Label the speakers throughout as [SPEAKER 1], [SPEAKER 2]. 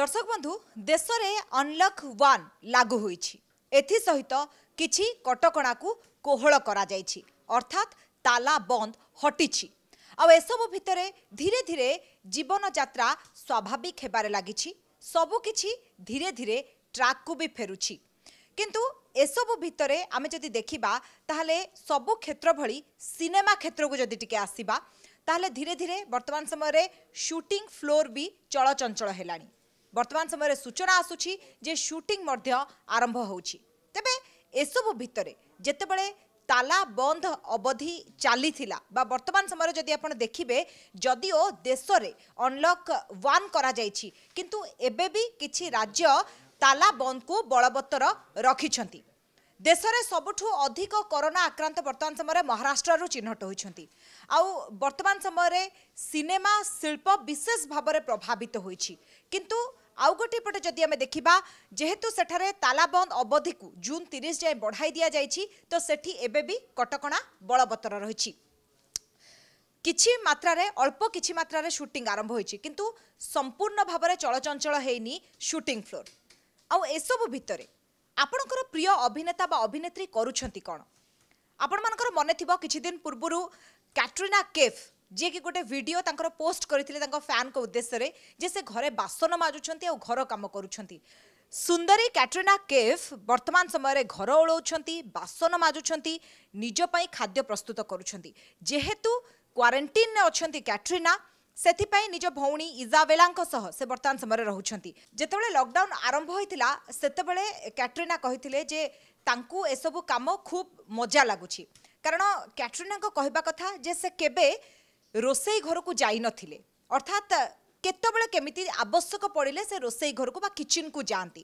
[SPEAKER 1] দর্শক বন্ধু দেশে অনলক ওয়ান লাগু হয়েছে এসহিত কিছু কটকা কোহল করা যাই অর্থাৎ তালা বন্ধ হটিছি আসবু ভিতরে ধীরে ধীরে জীবনযাত্রা স্বাভাবিক হবার লাগিছি সবুকিছি ধীরে ধীরে ট্রাকু বি ফেরুছি কিন্তু এসবু ভিতরে আমি যদি দেখিবা তাহলে সবু ক্ষেত্র ভি সিনেমা ক্ষেত্রকু যদি টিকে আসবা তাহলে ধীরে ধীরে বর্তমান সময়ের শুটিং ফ্লোর বি চলচঞ্চল হেলানি বর্তমান সময়ের সূচনা আসুছি যে শুটিং মধ্য আরম্ভ হচ্ছে তবে এসবু ভিতরে যেতবে তালা বন্ধ অবধি চালিলা বা বর্তমান সময় যদি আপনার দেখবে যদিও দেশে অনলক ওয়ান করা যাই কিন্তু এবেবি কিছু রাজ্য তালা বন্ধকু বলবত্তর রাখিছেন দেশে সবুঠু অধিক করোনা আক্রান্ত বর্তমান সময় মহারাষ্ট্রর চিহ্নট হয়েছেন আর্তমান সময় সিনেমা শিল্প বিশেষ ভাবে প্রভাবিত হয়েছে কিন্তু আউ গোটি পটে যদি আমি দেখিবা যেহেতু সেঠারে তালাবন্দ অবধিকু জুন তিরিশ যায় বঢ়াই দিয়া যাইছি তো সেটি এবে বি কটকণা বলবত্তর রয়েছে কিছু মাত্রার অল্প কিছু মাত্রার শুটিং আরম্ভ হয়েছে কিন্তু সম্পূর্ণ ভাবে চলচঞ্চল হয়নি শুটিং ফ্লোর আসবু ভিতরে আপনার প্রিয় অভিনেতা বা অভিনেত্রী করছেন কোণ আপনার মনে থাকবে কিছুদিন পূর্বর ক্যাটরিনা কেফ ଯିଏକି ଗୋଟେ ଭିଡ଼ିଓ ତାଙ୍କର ପୋଷ୍ଟ କରିଥିଲେ ତାଙ୍କ ଫ୍ୟାନ୍ଙ୍କ ଉଦ୍ଦେଶ୍ୟରେ ଯେ ସେ ଘରେ ବାସନ ମାଜୁଛନ୍ତି ଆଉ ଘର କାମ କରୁଛନ୍ତି ସୁନ୍ଦରୀ କ୍ୟାଟ୍ରିନା କେଫ୍ ବର୍ତ୍ତମାନ ସମୟରେ ଘର ଓଳଉଛନ୍ତି ବାସନ ମାଜୁଛନ୍ତି ନିଜ ପାଇଁ ଖାଦ୍ୟ ପ୍ରସ୍ତୁତ କରୁଛନ୍ତି ଯେହେତୁ କ୍ୱାରେଣ୍ଟିନ୍ରେ ଅଛନ୍ତି କ୍ୟାଟ୍ରିନା ସେଥିପାଇଁ ନିଜ ଭଉଣୀ ଇଜାବେଲାଙ୍କ ସହ ସେ ବର୍ତ୍ତମାନ ସମୟରେ ରହୁଛନ୍ତି ଯେତେବେଳେ ଲକଡାଉନ୍ ଆରମ୍ଭ ହୋଇଥିଲା ସେତେବେଳେ କ୍ୟାଟ୍ରିନା କହିଥିଲେ ଯେ ତାଙ୍କୁ ଏସବୁ କାମ ଖୁବ୍ ମଜା ଲାଗୁଛି କାରଣ କ୍ୟାଟ୍ରିନାଙ୍କ କହିବା କଥା ଯେ ସେ କେବେ रोसै घरको जाइन अर्थात কেতবে কেমিতি আবশ্যক পড়লে সে রোষেই ঘরক বা কিচেনকু যাতে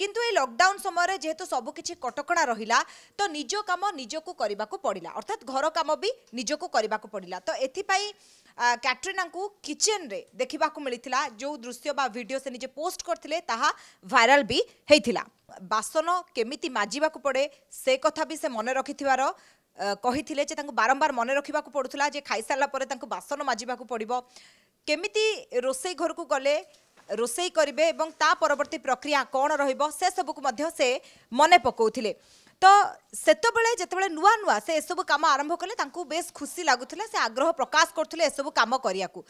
[SPEAKER 1] কিন্তু এই লকডাউন সময় যেহেতু সবুকিছি কটকা রহিলা তো নিজ কাম নিজকু করা পড়া অর্থাৎ ঘর কাম বি নিজকু করা পড়া তো এথিপাই ক্যাটরিনা কিচেন্রে দেখা মিলিলা যে দৃশ্য বা ভিডিও সে নিজে পোস্ট করলে তাহা ভাইরাল বি হয়েছিল বাসন কেমিতি মাজিবা পড়ে সে কথা বি সে মনে রাখিবার କହିଥିଲେ ଯେ ତାଙ୍କୁ ବାରମ୍ବାର ମନେ ରଖିବାକୁ ପଡ଼ୁଥିଲା ଯେ ଖାଇସାରିଲା ପରେ ତାଙ୍କୁ ବାସନ ମାଜିବାକୁ ପଡ଼ିବ କେମିତି ରୋଷେଇ ଘରକୁ ଗଲେ ରୋଷେଇ କରିବେ ଏବଂ ତା ପରବର୍ତ୍ତୀ ପ୍ରକ୍ରିୟା କ'ଣ ରହିବ ସେସବୁକୁ ମଧ୍ୟ ସେ ମନେ ପକାଉଥିଲେ ତ ସେତେବେଳେ ଯେତେବେଳେ ନୂଆ ନୂଆ ସେ ଏସବୁ କାମ ଆରମ୍ଭ କଲେ ତାଙ୍କୁ ବେଶ ଖୁସି ଲାଗୁଥିଲା ସେ ଆଗ୍ରହ ପ୍ରକାଶ କରୁଥିଲେ ଏସବୁ କାମ କରିବାକୁ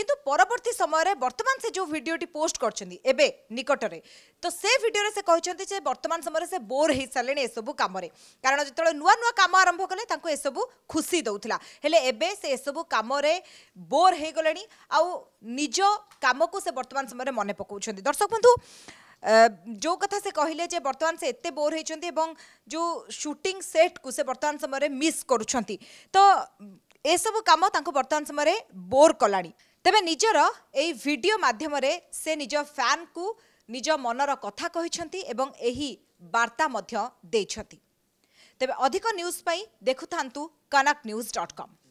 [SPEAKER 1] କିନ୍ତୁ ପରବର୍ତ୍ତୀ ସମୟରେ ବର୍ତ୍ତମାନ ସେ ଯେଉଁ ଭିଡ଼ିଓଟି ପୋଷ୍ଟ କରିଛନ୍ତି ଏବେ ନିକଟରେ ତ ସେ ଭିଡ଼ିଓରେ ସେ କହିଛନ୍ତି ଯେ ବର୍ତ୍ତମାନ ସମୟରେ ସେ ବୋର୍ ହୋଇସାରିଲେଣି ଏସବୁ କାମରେ କାରଣ ଯେତେବେଳେ ନୂଆ ନୂଆ କାମ ଆରମ୍ଭ କଲେ ତାଙ୍କୁ ଏସବୁ ଖୁସି ଦେଉଥିଲା ହେଲେ ଏବେ ସେ ଏସବୁ କାମରେ ବୋର୍ ହୋଇଗଲେଣି ଆଉ ନିଜ କାମକୁ ସେ ବର୍ତ୍ତମାନ ସମୟରେ ମନେ ପକାଉଛନ୍ତି ଦର୍ଶକ ବନ୍ଧୁ जो कथा से कहले जे बर्तमान से एत बोर होती जो सुटिंग सेट को से बर्तमान समय मिस कर तो ଏସବୁ କାମ ତାଙ୍କୁ ବର୍ତ୍ତମାନ ସମୟରେ ବୋର୍ କଲାଣି ତେବେ ନିଜର ଏହି ଭିଡ଼ିଓ ମାଧ୍ୟମରେ ସେ ନିଜ ଫ୍ୟାନ୍କୁ ନିଜ ମନର କଥା କହିଛନ୍ତି ଏବଂ ଏହି ବାର୍ତ୍ତା ମଧ୍ୟ ଦେଇଛନ୍ତି ତେବେ ଅଧିକ ନ୍ୟୁଜ୍ ପାଇଁ ଦେଖୁଥାନ୍ତୁ କନକ୍ ନ୍ୟୁଜ୍ ଡଟ୍ କମ୍